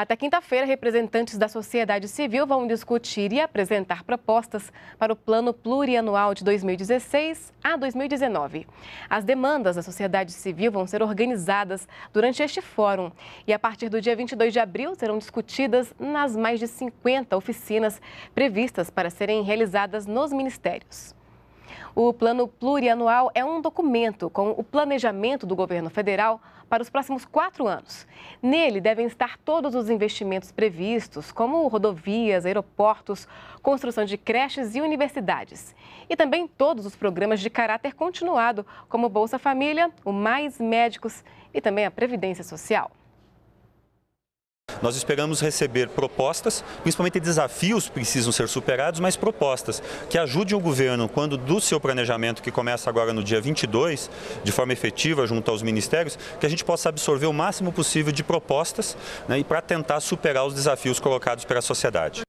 Até quinta-feira, representantes da sociedade civil vão discutir e apresentar propostas para o Plano Plurianual de 2016 a 2019. As demandas da sociedade civil vão ser organizadas durante este fórum e, a partir do dia 22 de abril, serão discutidas nas mais de 50 oficinas previstas para serem realizadas nos ministérios. O Plano Plurianual é um documento com o planejamento do governo federal para os próximos quatro anos. Nele devem estar todos os investimentos previstos, como rodovias, aeroportos, construção de creches e universidades. E também todos os programas de caráter continuado, como Bolsa Família, o Mais Médicos e também a Previdência Social. Nós esperamos receber propostas, principalmente desafios precisam ser superados, mas propostas que ajudem o governo quando do seu planejamento, que começa agora no dia 22, de forma efetiva junto aos ministérios, que a gente possa absorver o máximo possível de propostas né, e para tentar superar os desafios colocados pela sociedade.